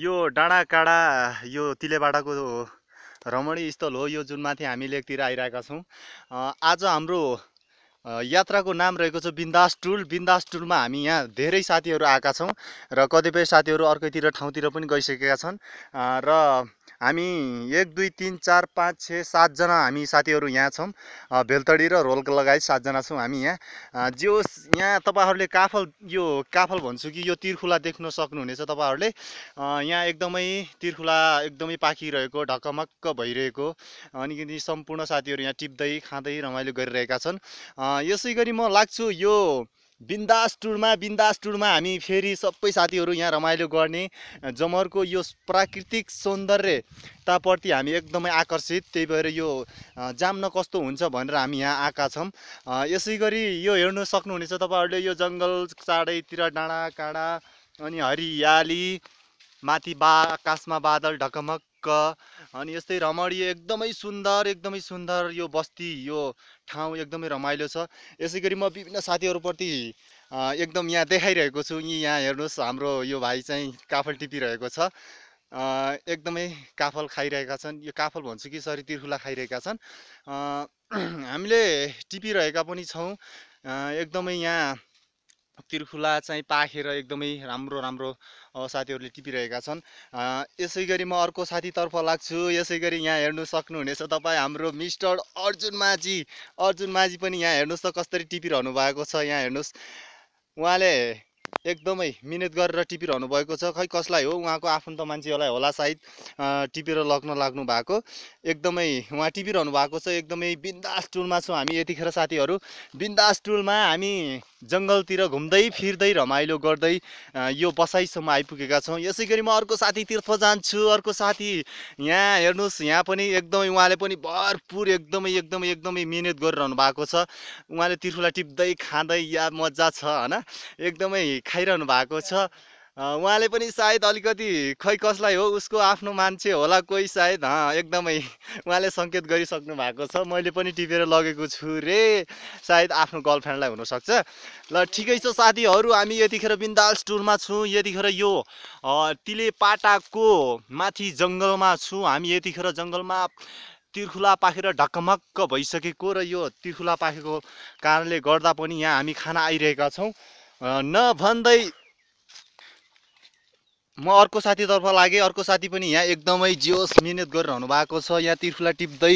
यो डाँडाकाँडा यो तिलेबाडाको रमणीय स्थल हो यो जुन माथि हामी लेकतिर आइरहेका छौँ आज हाम्रो यात्राको नाम रहेको छ बिन्दास टुल बिन्दास टुलमा हामी यहाँ धेरै साथीहरू आएका छौँ र कतिपय साथीहरू अर्कैतिर ठाउँतिर पनि गइसकेका छन् र हामी एक दुई तिन चार पाँच छ सातजना हामी साथीहरू यहाँ छौँ भेलतडी र रोल लगायत सातजना छौँ हामी यहाँ जो यहाँ तपाईँहरूले काफल यो काफल भन्छु कि यो तिर्खुला देख्न सक्नुहुनेछ तपाईँहरूले यहाँ एकदमै तिर्खुला एकदमै पाकिरहेको ढकमक्क भइरहेको अलिकति सम्पूर्ण साथीहरू यहाँ टिप्दै खाँदै रमाइलो गरिरहेका छन् यसै गरी म लाग्छु यो बिन्दास टुरमा बिन्दास टुरमा हामी फेरि सबै साथीहरू यहाँ रमाइलो गर्ने जमरको यो प्राकृतिक सौन्दर्यताप्रति हामी एकदमै आकर्षित त्यही भएर यो जाम न कस्तो हुन्छ भनेर हामी यहाँ आएका छौँ यसै गरी यो हेर्नु सक्नुहुनेछ तपाईँहरूले यो जङ्गल चाँडैतिर डाँडा काँडा अनि हरियाली माथि बा आकाशमा बादल ढकमक्क अनि यस्तै रमणीय एकदमै सुन्दर एकदमै सुन्दर यो बस्ती यो ठाउँ एकदमै रमाइलो छ यसै गरी म विभिन्न साथीहरूप्रति एकदम यहाँ देखाइरहेको छु यी यहाँ हेर्नुहोस् हाम्रो यो भाइ चाहिँ काफल टिपिरहेको छ एकदमै काफल खाइरहेका छन् यो काफल भन्छु कि सरी तिर्खुला खाइरहेका छन् हामीले टिपिरहेका पनि छौँ एकदमै यहाँ तिर्खुला चाहिँ पाखेर एकदमै राम्रो राम्रो साथीहरूले टिपिरहेका छन् यसै गरी म अर्को साथीतर्फ लाग्छु यसै गरी यहाँ हेर्नु सक्नुहुनेछ तपाईँ हाम्रो मिस्टर अर्जुन माझी अर्जुन माझी पनि यहाँ हेर्नुहोस् त कसरी टिपिरहनु भएको छ यहाँ हेर्नुहोस् उहाँले एकदमै मिहिनेत गरेर टिपिरहनु भएको छ खै कसलाई हो उहाँको आफन्त मान्छेहरूलाई होला सायद टिपेर लग्न लाग्नु भएको एकदमै उहाँ टिपिरहनु भएको छ एकदमै बिन्दास टुलमा छौँ हामी यतिखेर साथीहरू बिन्दास टुलमा हामी जङ्गलतिर घुम्दै फिर्दै रमाइलो गर्दै यो बसाइसम्म आइपुगेका छौँ यसै गरी म अर्को साथी तीर्थ जान्छु अर्को साथी यहाँ हेर्नुहोस् यहाँ पनि एकदमै उहाँले पनि भरपुर एकदमै एकदमै एकदमै मिहिनेत गरिरहनु भएको छ उहाँले तिर्खुलाई टिप्दै खाँदै या मजा छ होइन एकदमै खाइरहनु भएको छ उहाँले पनि सायद अलिकति खै कसलाई हो उसको आफ्नो मान्छे होला कोही सायद एकदमै उहाँले सङ्केत गरिसक्नु भएको छ मैले पनि टिपेर लगेको छु रे सायद आफ्नो गर्लफ्रेन्डलाई हुनसक्छ ल ठिकै छ साथीहरू हामी यतिखेर बिन्दास टुरमा छौँ यतिखेर यो तिलेपाटाको माथि जङ्गलमा छौँ हामी यतिखेर जङ्गलमा तिर्खुला पाखेर ढकमक्क भइसकेको र यो तिर्खुला पाखेको कारणले गर्दा पनि यहाँ हामी खाना आइरहेका छौँ नभन्दै म अर्को साथीतर्फ लागेँ अर्को साथी पनि यहाँ एकदमै जियोस् मिहिनेत गरिरहनु भएको छ यहाँ तिर्खुला टिप्दै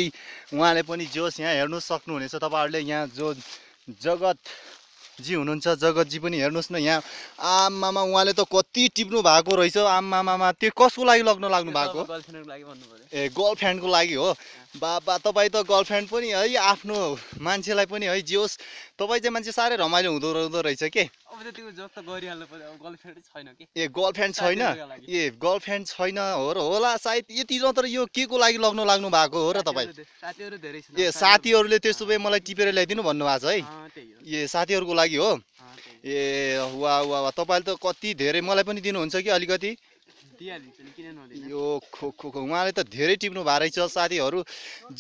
उहाँले पनि जियोस् यहाँ हेर्नु सक्नुहुनेछ तपाईँहरूले यहाँ जो जगत जी हुनुहुन्छ जगतजी पनि हेर्नुहोस् न यहाँ आमामा उहाँले त कति टिप्नु भएको रहेछ आमामामा त्यो कसको लागि लग्न लाग्नु भएको ए गर्लफ्रेन्डको लागि हो बाबा तपाईँ त गर्लफ्रेन्ड पनि है आफ्नो मान्छेलाई पनि है जियोस् तपाईँ चाहिँ मान्छे साह्रै रमाइलो हुँदो रहेछ के ए गर्लफ्रेन्ड छैन ए गर्लफ्रेन्ड छैन हो र होला सायद यति तर यो के को लागि लग्नु लाग्नु भएको हो र तपाईँ धेरै ए साथीहरूले त्यसो भए मलाई टिपेर ल्याइदिनु भन्नुभएको छ है ए साथीहरूको लागि हो ए वा वा वा तपाईँले त कति धेरै मलाई पनि दिनुहुन्छ कि अलिकति यो खो खो खो उहाँले त धेरै टिप्नु भएको रहेछ साथीहरू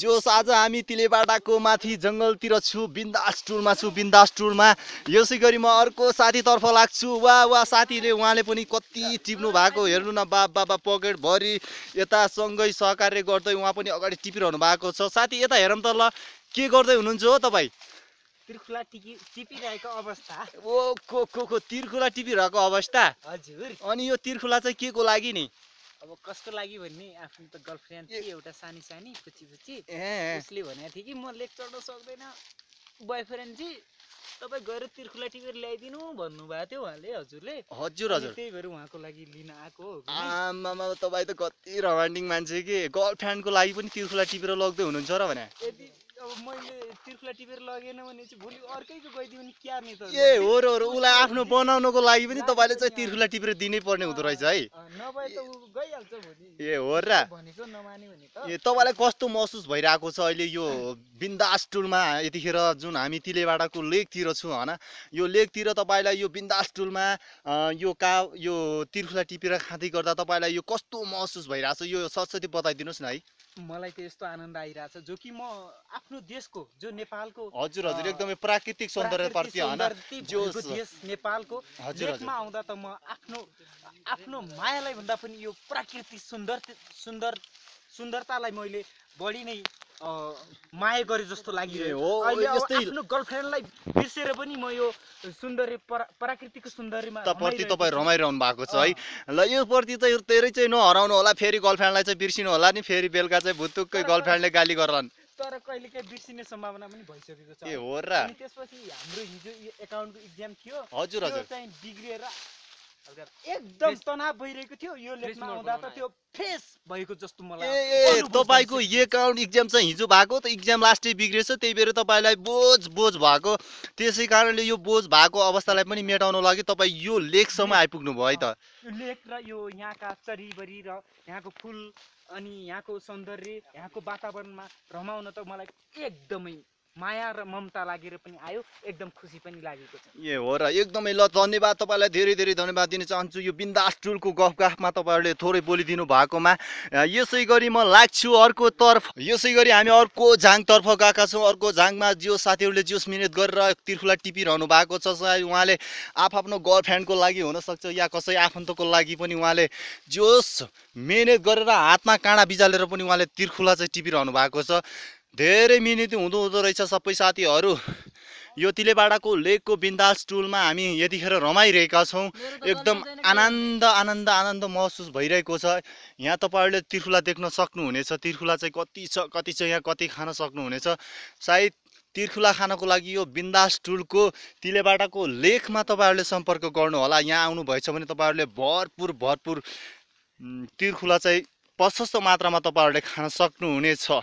जो आज हामी तिलेबाटाको माथि जङ्गलतिर छु बिन्दास टुरमा छु बिन्दास टुरमा यसै गरी म अर्को साथीतर्फ लाग्छु वा वा साथीले उहाँले पनि कति टिप्नु भएको हेर्नु न बा बाबा पकेटभरि यता सँगै सहकार्य गर्दै उहाँ पनि अगाडि टिपिरहनु भएको छ साथी यता हेरौँ त ल के गर्दै हुनुहुन्छ हो तपाईँ त्रिखुला टिपी टिपिरहेको अवस्था ओ को को को तिर्खुला टिपिरहेको अवस्था हजुर अनि यो त्रिखुला चाहिँ के को लागि नि अब कसको लागि भन्ने आफ्नो त गर्लफ्रेन्ड थियो एउटा सानी सानी कुची कुची उसले भनेको थियो कि म लेग चढ्न सक्दैन बोयफ्रेन्ड चाहिँ तपाईँ गएर तिर्खुला टिपेर ल्याइदिनु भन्नुभएको थियो उहाँले हजुरले हजुर हजुर त्यही भएर उहाँको लागि लिन आएको हो आमामा तपाईँ त कति रमान्डिङ मान्छे कि गर्लफ्रेन्डको लागि पनि तिर्खुला टिपेर लग्दै हुनुहुन्छ र भने ए हो र हो उसलाई आफ्नो बनाउनुको लागि पनि तपाईँले चाहिँ तिर्खुला टिपेर दिनै पर्ने हुँदो रहेछ है ए हो र ए तपाईँलाई कस्तो महसुस भइरहेको छ अहिले यो बिन्दास टुलमा यतिखेर जुन हामी तिलेबाटाको लेकतिर छौँ होइन यो लेकतिर तपाईँलाई यो बिन्दास टुलमा यो का यो तिर्खुला टिपेर खाँदै गर्दा तपाईँलाई यो कस्तो महसुस भइरहेको छ यो सरस्वती बताइदिनुहोस् न है मलाई त यस्तो आनन्द आइरहेछ जो कि म आफ्नो देशको जो नेपालको हजुर हजुर एकदमै प्राकृतिक सौन्दर्यप्रति देश नेपालको हजुरमा आउँदा त म आफ्नो आफ्नो मायालाई भन्दा पनि यो प्राकृतिक सुन्दर सुन्दर सुन्दरतालाई मैले बढी नै माया गरे जस्तो लागिरह्यो आफ्नो गर्लफ्रेन्डलाई बिर्सेर पनि म यो सुन्दरी प्राकृतिक सुन्दरीमा प्रति तपाईँ रमाइरहनु भएको छ है ल यो प्रति चाहिँ तेरै चाहिँ नहराउनु होला फेरि गर्लफ्रेन्डलाई चाहिँ बिर्सिनु होला नि फेरि बेलुका चाहिँ भुतुक्कै गर्लफ्रेन्डले गाली गर्लान् तर कहिलेकाहीँ बिर्सिने सम्भावना पनि भइसकेको छ त्यसपछि हाम्रो हिजो एकाउन्टको इक्जाम थियो हजुर हजुर चाहिँ बिग्रिएर एकदम तनाव भइरहेको थियो यो लेखमा आउँदा त त्यो फेस भएको जस्तो मलाई ए तपाईँको यो काउन्ट इक्जाम चाहिँ हिजो भएको त इक्जाम लास्टै बिग्रेछ त्यही भएर तपाईँलाई बोझ बोझ भएको त्यसै कारणले यो बोझ भएको अवस्थालाई पनि मेटाउन लागि तपाईँ यो लेखसम्म आइपुग्नु भयो है त लेख र यो यहाँका चरिबरी र यहाँको फुल अनि यहाँको सौन्दर्य यहाँको वातावरणमा रमाउन त मलाई एकदमै माया र ममता लागेर पनि आयो एकदम खुसी पनि लागेको छ ए हो र एकदमै ल धन्यवाद तपाईँलाई धेरै धेरै धन्यवाद दिन चाहन्छु यो बिन्दास टुलको गफगाफमा तपाईँहरूले थोरै बोलिदिनु भएकोमा यसै गरी म लाग्छु अर्कोतर्फ यसै गरी हामी अर्को झाङतर्फ गएका छौँ अर्को झाङमा जो साथीहरूले जोस मिहिनेत गरेर तिर्खुला टिपिरहनु भएको छ सायद उहाँले आफआफ्नो गर्लफ्रेन्डको लागि हुनसक्छ या कसै आफन्तको लागि पनि उहाँले जोस मिहिनेत गरेर हातमा काँडा बिजालेर पनि उहाँले तिर्खुला चाहिँ टिपिरहनु भएको छ धेरै मिहिनेती हुँदो हुँदो रहेछ सबै साथीहरू यो तिलेबाडाको लेकको बिन्दास टुलमा हामी यतिखेर रमाइरहेका छौँ एकदम आनन्द आनन्द आनन्द महसुस भइरहेको छ यहाँ तपाईँहरूले तिर्खुला देख्न सक्नुहुनेछ तिर्खुला चाहिँ कति छ कति छ यहाँ कति खान सक्नुहुनेछ सायद तिर्खुला खानको लागि यो बिन्दास टुलको तिलेबाडाको लेखमा तपाईँहरूले सम्पर्क गर्नुहोला यहाँ आउनुभएछ भने तपाईँहरूले भरपुर भरपुर तिर्खुला चाहिँ प्रशस्त मात्रामा तपाईँहरूले खान सक्नुहुनेछ